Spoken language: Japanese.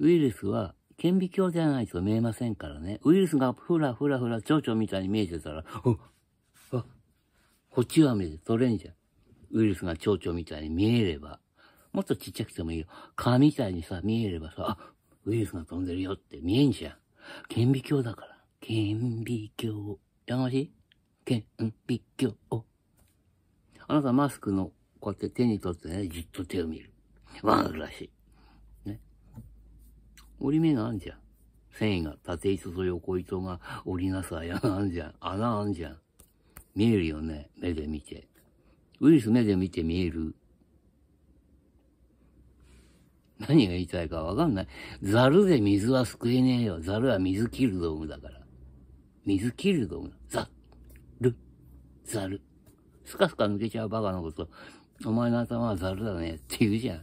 ウイルスは顕微鏡じゃないと見えませんからね。ウイルスがふらふらふら蝶々みたいに見えてたら、おあ、こっちは見えて取れんじゃん。ウイルスが蝶々みたいに見えれば。もっとちっちゃくてもいいよ。蚊みたいにさ、見えればさ、あ、ウイルスが飛んでるよって見えんじゃん。顕微鏡だから。顕微鏡。やがましい顕微鏡。あなたマスクの、こうやって手に取ってね、じっと手を見る。わがるらしい。折り目があんじゃん。繊維が縦糸と横糸が折りなす穴あんじゃん。穴あんじゃん。見えるよね。目で見て。ウイルス目で見て見える。何が言いたいかわかんない。ザルで水は救えねえよ。ザルは水切る道具だから。水切る道具。ザル。ザル。スカスカ抜けちゃうバカのこと。お前の頭はザルだねって言うじゃん。